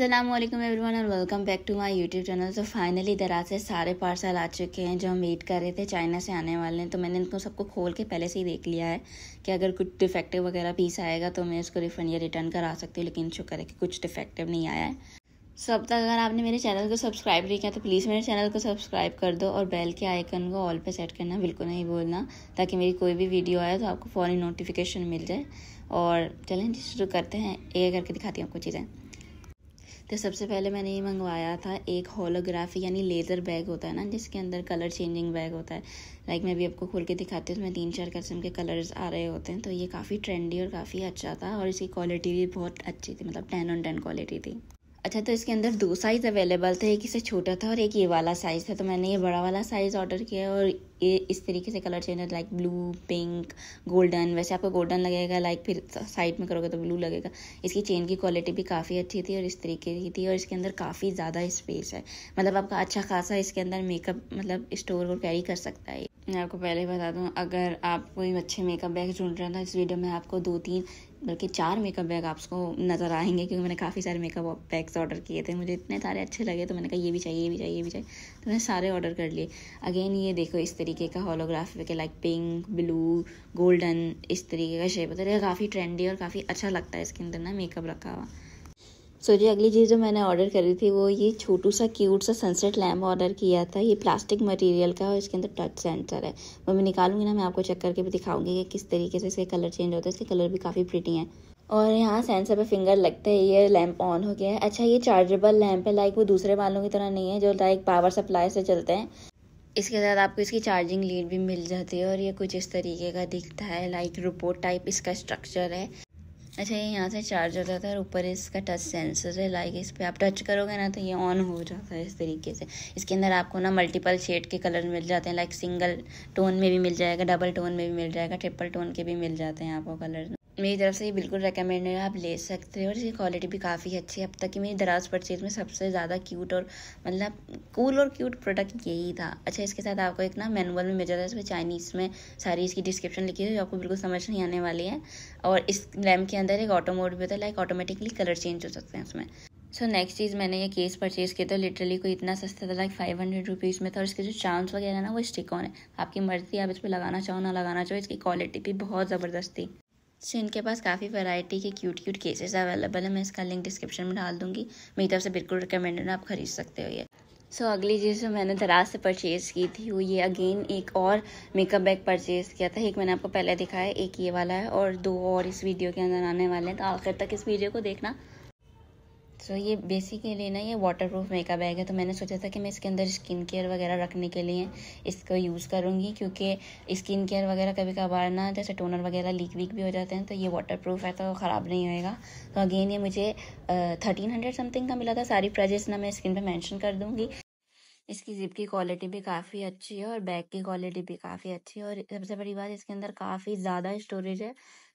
Aslam everyone और welcome back to my YouTube channel तो finally Daraz से सारे पार्सल आ चुके हैं जो हम वेट कर रहे थे चाइना से आने वाले हैं तो मैंने इनको सबको खोल के पहले से ही देख लिया है कि अगर कुछ डिफेक्टिव वगैरह पीस आएगा तो मैं उसको रिफ़ंड या रिटर्न करा सकती हूँ लेकिन शुक्र है कि कुछ डिफेक्टिव नहीं आया है सो अब तक अगर आपने मेरे चैनल को सब्सक्राइब नहीं किया तो प्लीज़ मेरे चैनल को सब्सक्राइब कर दो और बेल के आइकन को ऑल पे सेट करना बिल्कुल नहीं भूलना ताकि मेरी कोई भी वीडियो आए तो आपको फ़ौरन नोटिफिकेशन मिल जाए और चलें जी शुरू करते हैं एक करके दिखाती हूँ आपको चीज़ें तो सबसे पहले मैंने ये मंगवाया था एक होलोग्राफी यानी लेज़र बैग होता है ना जिसके अंदर कलर चेंजिंग बैग होता है लाइक मैं भी आपको खोल के दिखाती हूँ उसमें तीन चार किस्म के कलर्स आ रहे होते हैं तो ये काफ़ी ट्रेंडी और काफ़ी अच्छा था और इसकी क्वालिटी भी बहुत अच्छी थी मतलब टेन ऑन टेन क्वालिटी थी अच्छा तो इसके अंदर दो साइज़ अवेलेबल थे एक इसे छोटा था और एक ये वाला साइज़ था तो मैंने ये बड़ा वाला साइज़ ऑर्डर किया और ये इस तरीके से कलर चेंज है लाइक ब्लू पिंक गोल्डन वैसे आपको गोल्डन लगेगा लाइक फिर साइड में करोगे तो ब्लू लगेगा इसकी चेन की क्वालिटी भी काफ़ी अच्छी थी और इस तरीके की थी और इसके अंदर काफ़ी ज़्यादा स्पेस है मतलब आपका अच्छा खासा इसके अंदर मेकअप मतलब स्टोर और कैरी कर सकता है मैं आपको पहले बता दूं अगर आप कोई अच्छे मेकअप बैग ढूंढ रहे हैं ना इस वीडियो में आपको दो तीन बल्कि चार मेकअप बैग आपको नज़र आएंगे क्योंकि मैंने काफ़ी सारे मेकअप बैग्स ऑर्डर किए थे मुझे इतने सारे अच्छे लगे तो मैंने कहा ये भी चाहिए ये भी चाहिए ये भी चाहिए तो मैंने सारे ऑर्डर कर लिए अगेन ये देखो इस तरीके का के लाइक पिंक ब्लू गोल्डन इस तरीके का शेप होता है काफ़ी ट्रेंडी और काफ़ी अच्छा लगता है इसके अंदर ना मेकअप रखा हुआ सो जी अगली चीज़ जो मैंने ऑर्डर करी थी वो ये छोटू सा क्यूट सा सनसेट लैम्प ऑर्डर किया था ये प्लास्टिक मटेरियल का और इसके अंदर टच सेंसर है वो मैं निकालूंगी ना मैं आपको चेक करके भी दिखाऊंगी कि किस तरीके से इसके कलर चेंज होते हैं इसके कलर भी काफ़ी प्रिटी हैं और यहाँ सेंसर पे फिंगर लगते हैं ये लैंप ऑन हो गया है अच्छा ये चार्जेबल लैंप है लाइक वो दूसरे वालों की तरह नहीं है जो लाइक पावर सप्लाई से चलते हैं इसके साथ आपको इसकी चार्जिंग लीड भी मिल जाती है और ये कुछ इस तरीके का दिखता है लाइक रोबोट टाइप इसका स्ट्रक्चर है अच्छा ये यहाँ से चार्ज हो जाता है और ऊपर इसका टच सेंसर है लाइक इस पर आप टच करोगे ना तो ये ऑन हो जाता है इस तरीके से इसके अंदर आपको ना मल्टीपल शेड के कलर मिल जाते हैं लाइक सिंगल टोन में भी मिल जाएगा डबल टोन में भी मिल जाएगा ट्रिपल टोन के भी मिल जाते हैं आपको कलर मेरी तरफ से ये बिल्कुल रिकमेंड है आप ले सकते हो और इसकी क्वालिटी भी काफ़ी अच्छी है अब तक की मेरी दराज परचेज में सबसे ज़्यादा क्यूट और मतलब कूल और क्यूट प्रोडक्ट यही था अच्छा इसके साथ आपको एक ना मैनुअल में मिल जाता है इसमें चाइनीज़ में सारी इसकी डिस्क्रिप्शन लिखी है जो आपको बिल्कुल समझ नहीं आने वाली है और इस लैम्प के अंदर एक ऑटो मोड भी होता है लाइक ऑटोमेटिकली कलर चेंज हो सकते हैं उसमें सो नेक्स्ट चीज़ मैंने ये केस परचेज़ किया था लिटरली कोई इतना सस्ता था लाइक फाइव हंड्रेड रुपीज़ में था और इसके जो चांस वगैरह ना वो स्टिक ऑन है आपकी मर्ज़ी आप इस पर लगाना चाहो ना लगाना चाहो इसकी क्वालिटी भी बहुत ज़बरदस्त थी से इनके पास काफ़ी वैरायटी के क्यूट क्यूट केसेस अवेलेबल है मैं इसका लिंक डिस्क्रिप्शन में डाल दूँगी मेरी तरफ से बिल्कुल रिकमेंडेड आप खरीद सकते हो ये सो so, अगली चीज़ जो मैंने दराज से परचेज़ की थी वो ये अगेन एक और मेकअप बैग परचेज़ किया था एक मैंने आपको पहले दिखाया एक ये वाला है और दो और इस वीडियो के अंदर आने वाले हैं तो आखिर तक इस वीडियो को देखना सो so, ये बेसिकली ना ये वाटर प्रूफ मेकअप बैग है तो मैंने सोचा था कि मैं इसके अंदर स्किन केयर वगैरह रखने के लिए इसको यूज़ करूँगी क्योंकि स्किन केयर वगैरह कभी कभार ना जैसे टोनर वगैरह लीक वीक भी हो जाते हैं तो ये वाटर प्रूफ है तो ख़राब नहीं होएगा तो अगेन ये मुझे थर्टीन हंड्रेड समथिंग का मिला था सारी प्राइजेस ना मैं स्किन पर मैंशन कर दूँगी इसकी ज़िप की क्वालिटी भी काफ़ी अच्छी है और बैग की क्वालिटी भी काफ़ी अच्छी है और सबसे बड़ी बात इसके अंदर काफ़ी ज़्यादा स्टोरेज है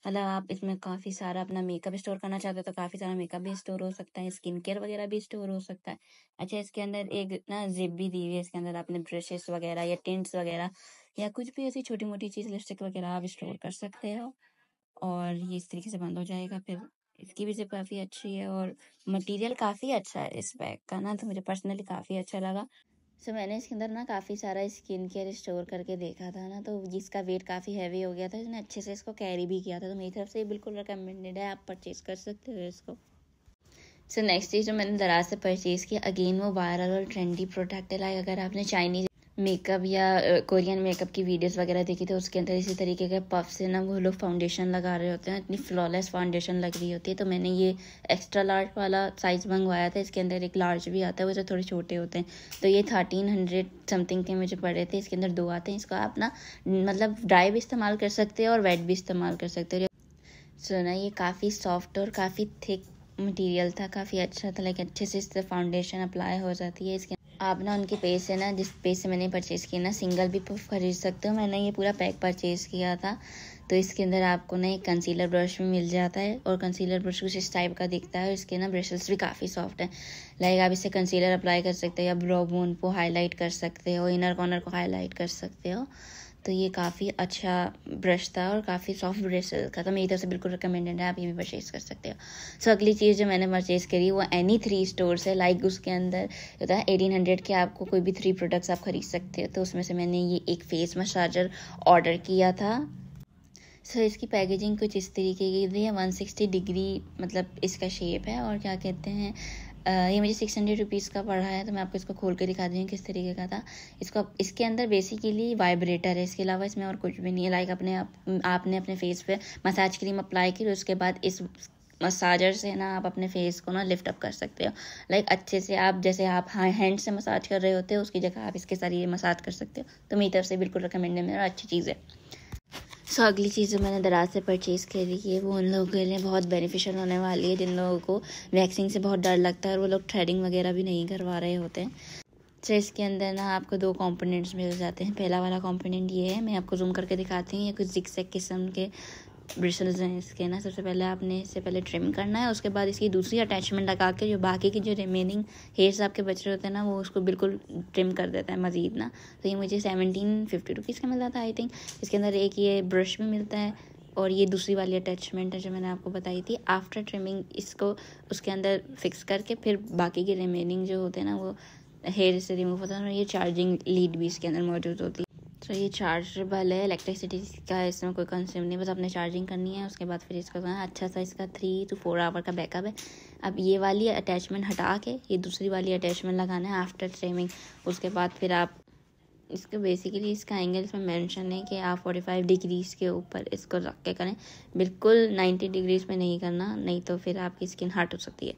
मतलब आप इसमें काफ़ी सारा अपना मेकअप स्टोर करना चाहते हो तो काफ़ी सारा मेकअप भी स्टोर हो सकता है स्किन केयर वगैरह भी स्टोर हो सकता है अच्छा इसके अंदर एक ना जिप भी दी हुई है इसके अंदर अपने ब्रशेस वगैरह या टेंट्स वगैरह या कुछ भी ऐसी छोटी मोटी चीज़ लिपस्टिक वगैरह आप स्टोर कर सकते हो और ये इस तरीके से बंद हो जाएगा फिर इसकी भी जिप काफ़ी अच्छी है और मटेरियल काफ़ी अच्छा है इस बैग का ना तो मुझे पर्सनली काफ़ी अच्छा लगा सो so, मैंने इसके अंदर ना काफ़ी सारा स्किन केयर स्टोर करके देखा था ना तो जिसका वेट काफ़ी हैवी हो गया था इसने अच्छे से इसको कैरी भी किया था तो मेरी तरफ से बिल्कुल रिकमेंडेड है आप परचेज़ कर सकते हो इसको सो नेक्स्ट चीज़ जो मैंने दराज से परचेज़ किया अगेन वो वायरल और ट्रेंडी प्रोडक्ट है लाइक अगर आपने चाइनीज़ मेकअप या कोरियन मेकअप की वीडियोस वगैरह देखी थी तो उसके अंदर इसी तरीके के पफ से ना वो लोग फाउंडेशन लगा रहे होते हैं इतनी फ्लॉलेस फाउंडेशन लग रही होती है तो मैंने ये एक्स्ट्रा लार्ज वाला साइज़ मंगवाया था इसके अंदर एक लार्ज भी आता है वो जो थोड़े छोटे होते हैं तो ये थर्टीन हंड्रेड समथिंग के मुझे पड़े थे इसके अंदर दो आते हैं इसको आप ना मतलब ड्राई भी इस्तेमाल कर सकते हैं और वेट भी इस्तेमाल कर सकते हो सो ना ये काफ़ी सॉफ्ट और काफ़ी थिक मटेरियल था काफ़ी अच्छा था लाइक अच्छे से इससे फाउंडेशन अप्लाई हो जाती है इसके आप ना उनके पेज से ना जिस पेज से मैंने परचेज़ किया ना सिंगल भी खरीद सकते हो मैंने ये पूरा पैक परचेज़ किया था तो इसके अंदर आपको ना एक कंसीलर ब्रश भी मिल जाता है और कंसीलर ब्रश कुछ इस टाइप का दिखता है और इसके ना ब्रशेस भी काफ़ी सॉफ्ट है लाइक आप इसे कंसीलर अप्लाई कर सकते हो या ब्रो बोन को हाईलाइट कर सकते हो इनर कॉर्नर को हाईलाइट कर सकते हो तो ये काफ़ी अच्छा ब्रश था और काफ़ी सॉफ्ट ब्रश था तो मेरी तरफ से बिल्कुल रिकमेंडेड है आप ये भी परचेज़ कर सकते हो सो so, अगली चीज़ जो मैंने परचेज़ करी वो एनी थ्री स्टोर से लाइक उसके अंदर जो था एटीन हंड्रेड के आपको कोई भी थ्री प्रोडक्ट्स आप खरीद सकते हो तो उसमें से मैंने ये एक फेस मसाजर ऑर्डर किया था सो so, इसकी पैकेजिंग कुछ इस तरीके की थी वन सिक्सटी डिग्री मतलब इसका शेप है और क्या कहते हैं ये मुझे सिक्स हंड्रेड रुपीज़ का पड़ा है तो मैं आपको इसको खोल के दिखा दूँगी किस तरीके का था इसको इसके अंदर बेसिकली वाइब्रेटर है इसके अलावा इसमें और कुछ भी नहीं है लाइक अपने आप, आपने अपने फेस पे मसाज क्रीम अप्लाई की तो उसके बाद इस मसाजर से ना आप अपने फेस को ना लिफ्ट अप कर सकते हो लाइक अच्छे से आप जैसे आप हाँ हैंड से मसाज कर रहे होते हो उसकी जगह आप इसके सारी मसाज कर सकते हो तो मेरी तरफ से बिल्कुल रिकमेंडेड है और अच्छी चीज़ है सो so, अगली चीज़ जो मैंने दराज से परचेज़ करी है वो उन लोगों के लिए बहुत बेनिफिशियल होने वाली है जिन लोगों को वैक्सीन से बहुत डर लगता है और वो लोग थ्रेडिंग वगैरह भी नहीं करवा रहे होते हैं सो इसके अंदर ना आपको दो कंपोनेंट्स मिल जाते हैं पहला वाला कंपोनेंट ये है मैं आपको जूम करके दिखाती हूँ ये कुछ जिक्सैक किस्म के ब्रिसल्स हैं इसके ना सबसे पहले आपने इससे पहले ट्रिम करना है उसके बाद इसकी दूसरी अटैचमेंट लगा के जो बाकी की जो रिमेनिंग हेयर्स आपके बच रहे होते हैं ना वो उसको बिल्कुल ट्रिम कर देता है मज़ीद ना तो ये मुझे सेवनटीन फिफ्टी रुपीज़ का मिला था आई थिंक इसके अंदर एक ये ब्रश भी मिलता है और ये दूसरी वाली अटैचमेंट है जो मैंने आपको बताई थी आफ्टर ट्रिमिंग इसको उसके अंदर फिक्स करके फिर बाकी के रिमेनिंग जो होते हैं ना वो हेयर से रिमूव होता है और ये चार्जिंग लीड भी इसके अंदर मौजूद होती है तो ये चार्जेबल है इलेक्ट्रिसिटी का इसमें कोई कंज्यूम नहीं बस आपने चार्जिंग करनी है उसके बाद फिर इसको अच्छा सा इसका थ्री टू फोर आवर का बैकअप है अब ये वाली अटैचमेंट हटा के ये दूसरी वाली अटैचमेंट लगाना है आफ्टर ट्रेमिंग उसके बाद फिर आप इसको बेसिकली इसका एंगल इसमें मेंशन है कि आप 45 डिग्रीज के ऊपर इसको रख के करें बिल्कुल 90 डिग्रीज में नहीं करना नहीं तो फिर आपकी स्किन हार्ट हो सकती है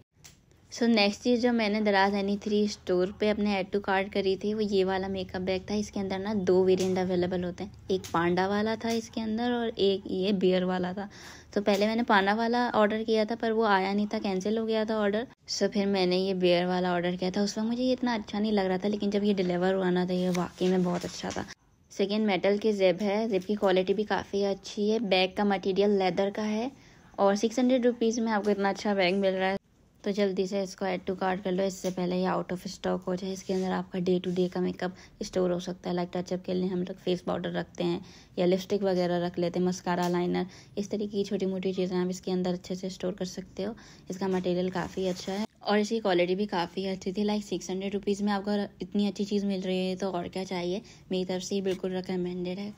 सो नेक्स्ट चीज़ जो मैंने दराज एनी थ्री स्टोर पे अपने एड टू कार्ड करी थी वो ये वाला मेकअप बैग था इसके अंदर ना दो वेरियंट अवेलेबल होते हैं एक पांडा वाला था इसके अंदर और एक ये बियर वाला था तो पहले मैंने पांडा वाला ऑर्डर किया था पर वो आया नहीं था कैंसिल हो गया था ऑर्डर सो फिर मैंने ये बियर वाला ऑर्डर किया था उस वक्त मुझे ये इतना अच्छा नहीं लग रहा था लेकिन जब ये डिलीवर हुआ ना था तो ये वाकई में बहुत अच्छा था सेकेंड मेटल की जेब है जेब की क्वालिटी भी काफ़ी अच्छी है बैग का मटीरियल लेदर का है और सिक्स हंड्रेड रुपीज़ में आपको इतना अच्छा बैग मिल रहा है तो जल्दी से इसको ऐड टू कार्ड कर लो इससे पहले ये आउट ऑफ स्टॉक हो जाए इसके अंदर आपका डे टू डे का मेकअप स्टोर हो सकता है लाइक टचअप के लिए हम लोग फेस पाउडर रखते हैं या लिपस्टिक वगैरह रख लेते हैं मस्कारा लाइनर इस तरीके की छोटी मोटी चीज़ें आप इसके अंदर अच्छे से स्टोर कर सकते हो इसका मटेरियल काफ़ी अच्छा है और इसकी क्वालिटी भी काफ़ी अच्छी थी लाइक सिक्स हंड्रेड रुपीज़ में आपको इतनी अच्छी चीज़ मिल रही है तो और क्या चाहिए मेरी तरफ से ये बिल्कुल रिकमेंडेड है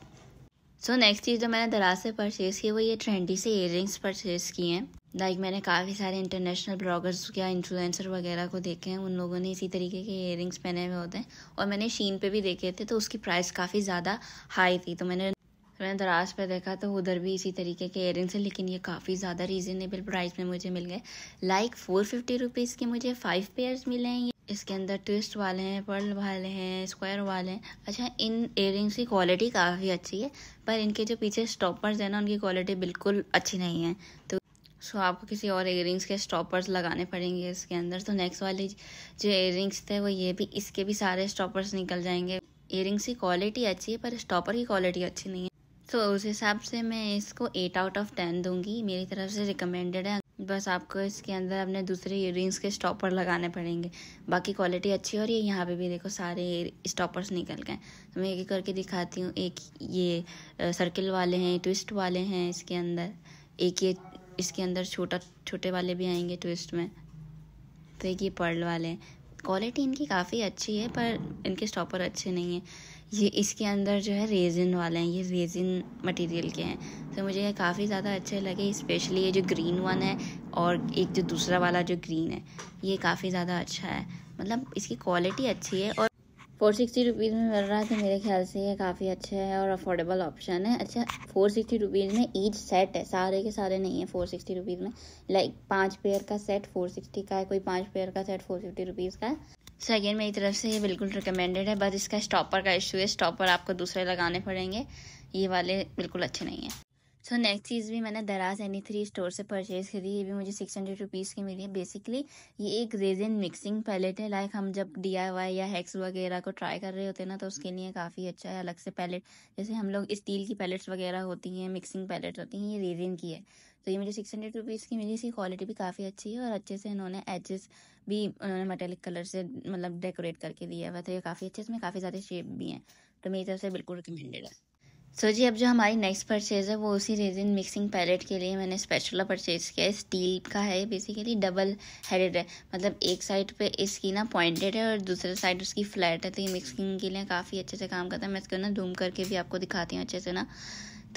सो नेक्स्ट चीज़ जो मैंने दराज से परचेज़ की वो ये ट्रेंडी से इयर परचेज़ किए हैं लाइक like मैंने काफ़ी सारे इंटरनेशनल ब्लॉगर्स या इन्फ्लुएंसर वगैरह को देखे हैं उन लोगों ने इसी तरीके के इयर पहने हुए होते हैं और मैंने शीन पे भी देखे थे तो उसकी प्राइस काफ़ी ज़्यादा हाई थी तो मैंने मैंने दराज पे देखा तो उधर भी इसी तरीके के इयर हैं लेकिन ये काफ़ी ज़्यादा रीज़नेबल प्राइस में मुझे मिल गए लाइक फोर फिफ्टी रुपीज़ के मुझे फ़ाइव पेयर्स मिले हैं इसके अंदर ट्विस्ट वाले हैं पर्ल वाले हैं स्क्वायर वाले हैं अच्छा इन इयर की क्वालिटी काफ़ी अच्छी है पर इनके जो पीछे स्टॉपर्स हैं ना उनकी क्वालिटी बिल्कुल अच्छी नहीं है तो सो आपको किसी और इयरिंग्स के स्टॉपर्स लगाने पड़ेंगे इसके अंदर तो नेक्स्ट वाले जो इयरिंग्स थे वो ये भी इसके भी सारे स्टॉपर्स निकल जाएंगे इयरिंग्स की क्वालिटी अच्छी है पर स्टॉपर की क्वालिटी अच्छी नहीं है तो उस हिसाब से मैं इसको एट आउट ऑफ टेन दूंगी मेरी तरफ से रिकमेंडेड है बस आपको इसके अंदर अपने दूसरे इयरिंग्स के स्टॉपर लगाने पड़ेंगे बाकी क्वालिटी अच्छी हो रही है यहाँ पे भी देखो सारे स्टॉपर्स निकल गए तो मैं एक एक करके दिखाती हूँ एक ये सर्किल वाले हैं ट्विस्ट वाले हैं इसके अंदर एक ये इसके अंदर छोटा छोटे वाले भी आएंगे ट्विस्ट में तो एक ये पर्ल वाले हैं क्वालिटी इनकी काफ़ी अच्छी है पर इनके स्टॉपर अच्छे नहीं हैं ये इसके अंदर जो है रेजिन वाले हैं ये रेजिन मटेरियल के हैं तो मुझे ये काफ़ी ज़्यादा अच्छे लगे स्पेशली ये जो ग्रीन वन है और एक जो दूसरा वाला जो ग्रीन है ये काफ़ी ज़्यादा अच्छा है मतलब इसकी क्वालिटी अच्छी है और फोर सिक्सटी रुपीज़ में मिल रहा है तो मेरे ख्याल से ये काफ़ी अच्छा है और अफोर्डेबल ऑप्शन है अच्छा फोर सिक्सटी रुपीज़ में ईच सेट है सारे के सारे नहीं है फोर सिक्सटी रुपीज़ में लाइक पाँच पेयर का सेट फोर सिक्सटी का है कोई पाँच पेयर का सेट फोर फिफ्टी रुपीज़ का है सेकेंड मेरी तरफ से ये बिल्कुल रिकमेंडेड है बस इसका स्टॉपर का इशू है स्टॉपर आपको दूसरे लगाने पड़ेंगे ये वाले बिल्कुल अच्छे नहीं हैं सो नेक्स्ट चीज़ भी मैंने दराज एनी थ्री स्टोर से परचेज़ करी ये भी मुझे सिक्स हंड्रेड रुपीज़ की मिली है बेसिकली ये एक रेजिन मिक्सिंग पैलेट है लाइक हम जब डी आई वाई या हैक्स वगैरह को ट्राई कर रहे होते हैं ना तो उसके लिए काफ़ी अच्छा है अलग से पैलेट जैसे हम लोग स्टील की पैलेट्स वगैरह होती हैं मिक्सिंग पैलेट होती हैं ये रेजिन की है तो ये मुझे सिक्स हंड्रेड रुपीज़ की मिली इसकी क्वालिटी भी काफ़ी अच्छी है और अच्छे से इन्होंने एचेस भी उन्होंने मेटेलिक कलर से मतलब डेकोरेट करके दिया हुआ था तो ये काफ़ी अच्छे इसमें काफ़ी ज़्यादा शेप भी हैं तो मेरी तरफ से बिल्कुल रिकमेंडेड है सो so जी अब जो हमारी नेक्स्ट परचेज़ है वो उसी रेजिन मिक्सिंग पैलेट के लिए मैंने स्पेशला परचेज़ किया है स्टील का है बेसिकली डबल हेडेड है मतलब एक साइड पे इसकी ना पॉइंटेड है और दूसरे साइड उसकी फ्लैट है तो ये मिक्सिंग के लिए काफ़ी अच्छे से काम करता है मैं इसको ना जूम करके भी आपको दिखाती हूँ अच्छे से ना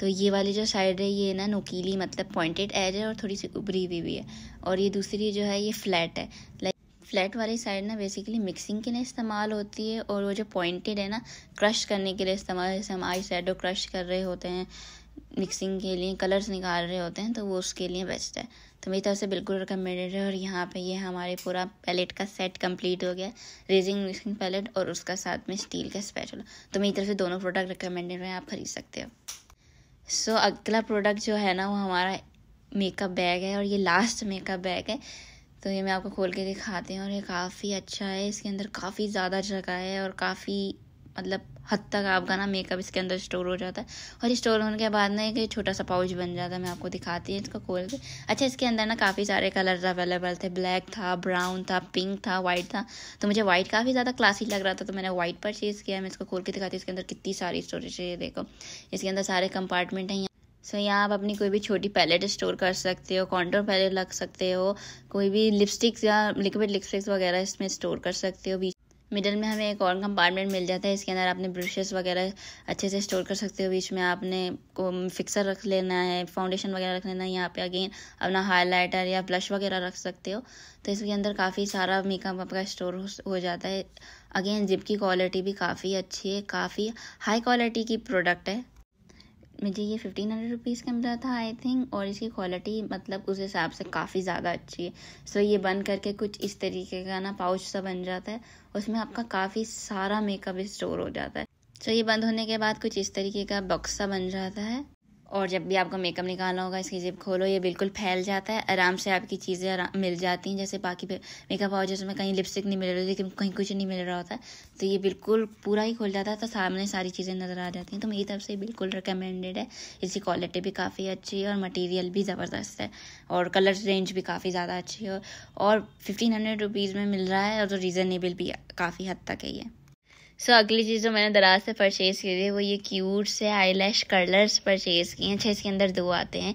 तो ये वाली जो साइड है ये ना नुकीली मतलब पॉइंटेड एज है और थोड़ी सी उभरी हुई भी है और ये दूसरी जो है ये फ्लैट है फ्लैट वाली साइड ना बेसिकली मिक्सिंग के लिए इस्तेमाल होती है और वो जो पॉइंटेड है ना क्रश करने के लिए इस्तेमाल जैसे हम आई शेडो क्रश कर रहे होते हैं मिक्सिंग के लिए कलर्स निकाल रहे होते हैं तो वो उसके लिए बेस्ट है तो मेरी तरफ से बिल्कुल रिकमेंडेड है और यहाँ पे ये हमारे पूरा पैलेट का सेट कंप्लीट हो गया रेजिंग मिक्सिंग पैलेट और उसका साथ में स्टील का स्पेशल तो मेरी तरफ से दोनों प्रोडक्ट रिकमेंडेड हैं आप खरीद सकते हो सो so, अगला प्रोडक्ट जो है ना वो हमारा मेकअप बैग है और ये लास्ट मेकअप बैग है तो ये मैं आपको खोल के दिखाती हूँ और ये काफ़ी अच्छा है इसके अंदर काफ़ी ज़्यादा जगह है और काफ़ी मतलब हद तक आपका ना मेकअप इसके अंदर स्टोर हो जाता है और स्टोर होने के बाद ना एक छोटा सा पाउच बन जाता है मैं आपको दिखाती हूँ इसको खोल के अच्छा इसके अंदर ना काफ़ी सारे कलर्स अवेलेबल थे ब्लैक था ब्राउन था पिंक था वाइट था तो मुझे वाइट काफ़ी ज़्यादा क्लासी लग रहा था तो मैंने वाइट परचेज़ किया मैं इसको खोल के दिखाती हूँ इसके अंदर कितनी सारी स्टोरेज है ये देखो इसके अंदर सारे कंपार्टमेंट हैं सो so, यहाँ आप अपनी कोई भी छोटी पैलेट स्टोर कर सकते हो कॉन्टर पैलेट रख सकते हो कोई भी लिपस्टिक्स या लिक्विड लिपस्टिक्स वगैरह इसमें स्टोर कर सकते हो बीच मिडल में हमें एक और कंपार्टमेंट मिल जाता है इसके अंदर आपने ब्रशेस वगैरह अच्छे से स्टोर कर सकते हो बीच में आपने को फिक्सर रख लेना है फाउंडेशन वगैरह रख लेना है यहाँ पे अगेन अपना हाइलाइटर या ब्लश वगैरह रख सकते हो तो इसके अंदर काफ़ी सारा मेकअप आपका स्टोर हो जाता है अगेन जिप की क्वालिटी भी काफ़ी अच्छी है काफ़ी हाई क्वालिटी की प्रोडक्ट है मुझे ये फिफ्टीन हंड्रेड रुपीज़ का मिला था आई थिंक और इसकी क्वालिटी मतलब उस हिसाब से काफ़ी ज़्यादा अच्छी है सो ये बंद करके कुछ इस तरीके का ना पाउच सा बन जाता है उसमें आपका काफ़ी सारा मेकअप स्टोर हो जाता है सो ये बंद होने के बाद कुछ इस तरीके का बक्सा बन जाता है और जब भी आपको मेकअप निकालना होगा इसकी जिप खोलो ये बिल्कुल फैल जाता है आराम से आपकी चीज़ें मिल जाती हैं जैसे बाकी मेकअप पाउचेस में कहीं लिपस्टिक नहीं मिल रही होती कहीं कुछ नहीं मिल रहा होता तो ये बिल्कुल पूरा ही खोल जाता है तो सामने सारी चीज़ें नज़र आ जाती हैं तो मेरी तरफ से बिल्कुल रिकमेंडेड है इसकी क्वालिटी भी काफ़ी अच्छी है और मटीरियल भी ज़बरदस्त है और कलर रेंज भी काफ़ी ज़्यादा अच्छी है और फिफ्टीन हंड्रेड रुपीज़ में मिल रहा है और तो रीज़नेबल भी काफ़ी हद तक है ये सो so, अगली चीज़ जो मैंने दराज से परचेज़ की थी वो ये क्यूट से आई लैश कलर्स परचेज़ किए हैं अच्छा इसके अंदर दो आते हैं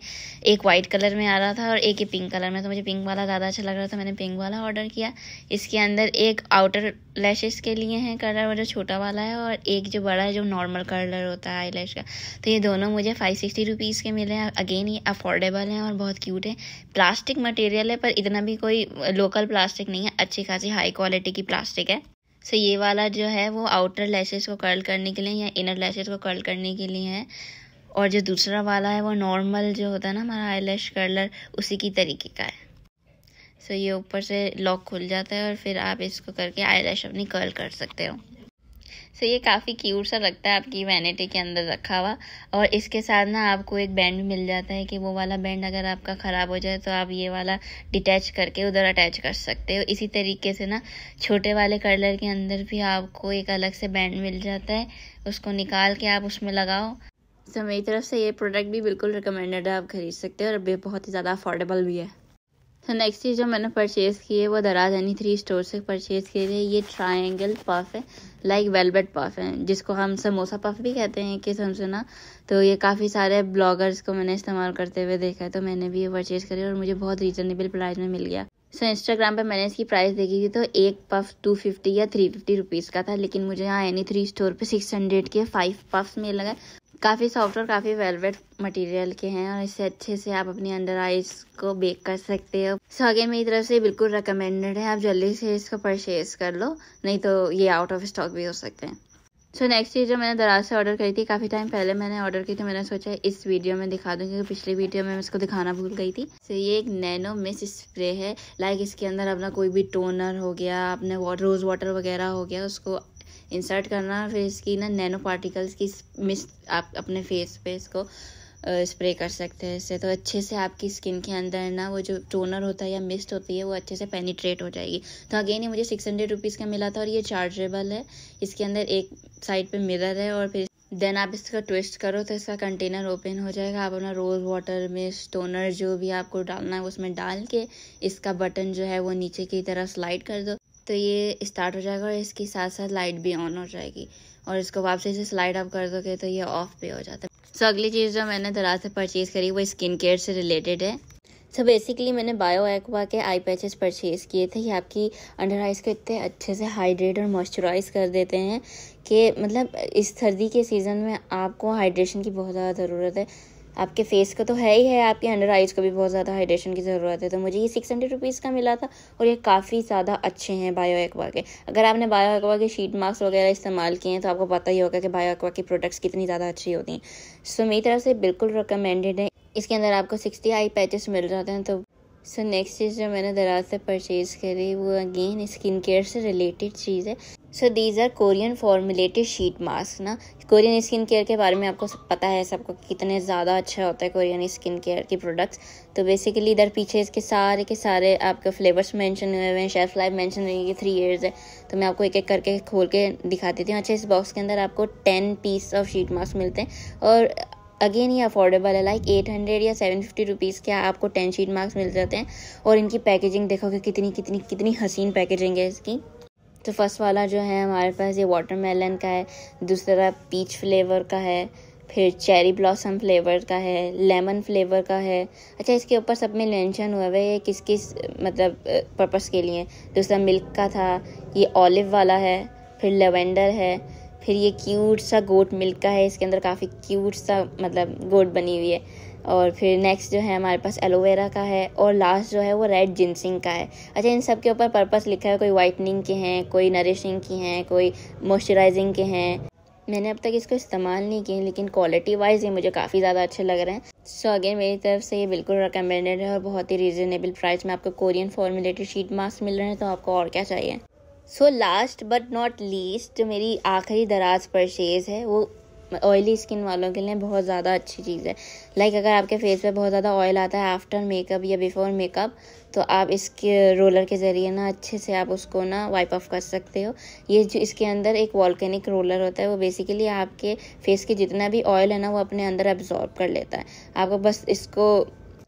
एक वाइट कलर में आ रहा था और एक ही पिंक कलर में तो मुझे पिंक वाला ज़्यादा अच्छा लग रहा था मैंने पिंक वाला ऑर्डर किया इसके अंदर एक आउटर लैशेस के लिए हैं कलर वो जो छोटा वाला है और एक जो बड़ा है जो नॉर्मल कलर होता है आई लैश का तो ये दोनों मुझे फाइव सिक्सटी रुपीज़ के मिले हैं अगेन ये अफोर्डेबल हैं और बहुत क्यूट हैं प्लास्टिक मटेरियल है पर इतना भी कोई लोकल प्लास्टिक नहीं है अच्छी खासी हाई क्वालिटी की प्लास्टिक है सो ये वाला जो है वो आउटर लैशेस को कर्ल करने के लिए या इनर लैसेस को कर्ल करने के लिए है और जो दूसरा वाला है वो नॉर्मल जो होता है ना हमारा आई लैश कर्लर उसी की तरीके का है सो ये ऊपर से लॉक खुल जाता है और फिर आप इसको करके आई लैश अपनी कर्ल कर सकते हो सो so, ये काफ़ी क्यूट सा लगता है आपकी वैनिटी के अंदर रखा हुआ और इसके साथ ना आपको एक बैंड मिल जाता है कि वो वाला बैंड अगर आपका ख़राब हो जाए तो आप ये वाला डिटैच करके उधर अटैच कर सकते हो इसी तरीके से ना छोटे वाले कलर के अंदर भी आपको एक अलग से बैंड मिल जाता है उसको निकाल के आप उसमें लगाओ सो so, मेरी तरफ से ये प्रोडक्ट भी बिल्कुल रिकमेंडेड है आप खरीद सकते हो और बहुत ही ज़्यादा अफोर्डेबल भी है तो नेक्स्ट चीज़ जो मैंने परचेज़ की है वो दराज एनी थ्री स्टोर से परचेज़ की है ये ट्राइंगल पफ है लाइक वेलबेट पफ है जिसको हम समोसा पफ भी कहते हैं कि ना तो ये काफ़ी सारे ब्लॉगर्स को मैंने इस्तेमाल करते हुए देखा है तो मैंने भी ये परचेज़ करी और मुझे बहुत रीजनेबल प्राइस में मिल गया सो so, इंस्टाग्राम पे मैंने इसकी प्राइस देखी थी तो एक पफ टू फिफ्टी या थ्री फिफ्टी रुपीज़ का था लेकिन मुझे यहाँ एनी थ्री स्टोर पे सिक्स हंड्रेड के फाइव पफ्स मिल लगा काफ़ी सॉफ्ट और काफ़ी वेलवेट मटेरियल के हैं और इससे अच्छे से आप अपनी अंडर आइज को बेक कर सकते हो सो अगेन मेरी तरफ से बिल्कुल रिकमेंडेड है आप जल्दी से इसको परचेज कर लो नहीं तो ये आउट ऑफ स्टॉक भी हो सकते हैं सो नेक्स्ट चीज़ जो मैंने दराज से ऑर्डर करी थी काफ़ी टाइम पहले मैंने ऑर्डर की थी मैंने सोचा इस वीडियो में दिखा दूँ क्योंकि पिछली वीडियो में मैं इसको दिखाना भूल गई थी सो so, ये एक नैनो मिस स्प्रे है लाइक इसके अंदर अपना कोई भी टोनर हो गया अपने रोज़ वाटर वगैरह हो गया उसको इंसर्ट करना फिर इसकी ना नैनो पार्टिकल्स की मिस आप अपने फेस पे इसको स्प्रे कर सकते हैं इससे तो अच्छे से आपकी स्किन के अंदर ना वो जो टोनर होता है या मिस्ट होती है वो अच्छे से पेनिट्रेट हो जाएगी तो अगेन ये मुझे सिक्स हंड्रेड रुपीज़ का मिला था और ये चार्जेबल है इसके अंदर एक साइड पे मिरर है और फिर देन आप इसका ट्विस्ट करो तो इसका कंटेनर ओपन हो जाएगा आप अपना रोज़ वाटर में स्टोनर जो भी आपको डालना है उसमें डाल के इसका बटन जो है वो नीचे की तरह स्लाइड कर दो तो ये स्टार्ट हो जाएगा और इसके साथ साथ लाइट भी ऑन हो जाएगी और इसको वापस इसे स्लाइड अप कर दोगे तो ये ऑफ भी हो जाता है सो so, अगली चीज़ जो मैंने दराज से परचेज़ करी वो स्किन केयर से रिलेटेड है सो so बेसिकली मैंने बायो एक्वा के आई पैचेस परचेज़ किए थे ये आपकी अंडर आइज़ को इतने अच्छे से हाइड्रेट और मॉइस्चराइज कर देते हैं कि मतलब इस सर्दी के सीज़न में आपको हाइड्रेशन की बहुत ज़्यादा ज़रूरत है आपके फेस का तो है ही है आपके अंडर आइज का भी बहुत ज़्यादा हाइड्रेशन की ज़रूरत है तो मुझे ये सिक्स हंड्रेड रुपीज़ का मिला था और ये काफ़ी ज़्यादा अच्छे हैं बायो एक्वा के अगर आपने बायो एक्वा के शीट मास्क वगैरह इस्तेमाल किए हैं तो आपको पता ही होगा कि बायो एक्वा की प्रोडक्ट्स कितनी ज़्यादा अच्छी होती हैं सो मेरी तरफ से बिल्कुल रिकमेंडेड है इसके अंदर आपको सिक्सटी आई पैचेस मिल जाते हैं तो सो नेक्स्ट चीज़ जो मैंने दराज से परचेज़ करी वो अगेन स्किन केयर से रिलेटेड चीज़ है so these are Korean formulated sheet mask ना कोरियन स्किन केयर के बारे में आपको सब पता है सबको कितने ज़्यादा अच्छा होता है कोरियन स्किन केयर के प्रोडक्ट्स तो बेसिकली इधर पीछे इसके सारे के सारे आपके फ्लेवर्स मेंशन हुए हुए हैं शेल्फ लाइफ मेंशन हुई है थ्री ईयर्स है तो मैं आपको एक एक करके खोल के दिखाती थी अच्छा इस बॉक्स के अंदर आपको ten piece of sheet mask मिलते हैं और अगेन ये अफोर्डेबल है लाइक एट हंड्रेड या सेवन फिफ्टी रुपीज़ के आपको टेन शीट मार्क्स मिल जाते हैं और इनकी पैकेजिंग देखो कि कितनी कितनी कितनी हसीन पैकेजिंग है इसकी तो फर्स्ट वाला जो है हमारे पास ये वाटरमेलन का है दूसरा पीच फ्लेवर का है फिर चेरी ब्लॉसम फ्लेवर का है लेमन फ्लेवर का है अच्छा इसके ऊपर सब में मेंशन हुआ है है किस किस मतलब पर्पस के लिए दूसरा मिल्क का था ये ऑलिव वाला है फिर लेवेंडर है फिर ये क्यूट सा गोट मिल्क का है इसके अंदर काफ़ी क्यूट सा मतलब गोट बनी हुई है और फिर नेक्स्ट जो है हमारे पास एलोवेरा का है और लास्ट जो है वो रेड जिनसिंग का है अच्छा इन सब के ऊपर पर्पस लिखा है कोई वाइटनिंग के हैं कोई नरिशिंग की हैं कोई मॉइस्चराइजिंग के हैं मैंने अब तक इसको इस्तेमाल नहीं किए लेकिन क्वालिटी वाइज ये मुझे काफ़ी ज़्यादा अच्छे लग रहे हैं सो so अगेन मेरी तरफ से ये बिल्कुल रिकमेंडेड है और बहुत ही रीजनेबल प्राइस में आपको कोरियन फॉर्मुलेटेड शीट मास्क मिल रहे हैं तो आपको और क्या चाहिए so last but not least जो मेरी आखिरी दराज परचेज़ है वो ऑयली स्किन वालों के लिए बहुत ज़्यादा अच्छी चीज़ है लाइक like अगर आपके फेस पे बहुत ज़्यादा ऑयल आता है आफ्टर मेकअप या बिफोर मेकअप तो आप इसके रोलर के ज़रिए ना अच्छे से आप उसको ना वाइप ऑफ कर सकते हो ये जो इसके अंदर एक वॉल्केनिक रोलर होता है वो बेसिकली आपके फेस के जितना भी ऑयल है ना वो अपने अंदर एब्जॉर्ब कर लेता है आपको बस इसको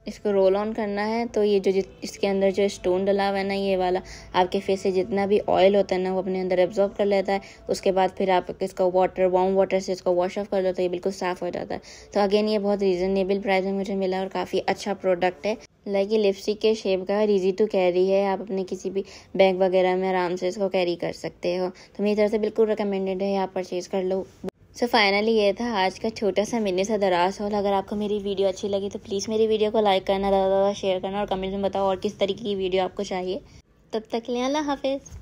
इसको रोल ऑन करना है तो ये जो इसके अंदर जो स्टोन डला हुआ है ना ये वाला आपके फेस से जितना भी ऑयल होता है ना वो अपने अंदर एब्जॉर्ब कर लेता है उसके बाद फिर आप इसका वाटर वार्म वाटर से इसको वॉश ऑफ कर लो तो ये बिल्कुल साफ़ हो जाता है तो अगेन ये बहुत रीज़नेबल प्राइस में मुझे मिला और काफ़ी अच्छा प्रोडक्ट है लाइक ये लिपस्टिक के शेप का और ईजी टू कैरी है आप अपने किसी भी बैग वगैरह में आराम से इसको कैरी कर सकते हो तो मेरी तरफ से बिल्कुल रिकमेंडेड है आप परचेज़ कर लो सो so फाइनली ये था आज का छोटा सा मिनी सा दराज हॉल अगर आपको मेरी वीडियो अच्छी लगी तो प्लीज़ मेरी वीडियो को लाइक करना ज़्यादा ज़्यादा शेयर करना और कमेंट में बताओ और किस तरीके की वीडियो आपको चाहिए तब तक ले अल्लाह हाफिज़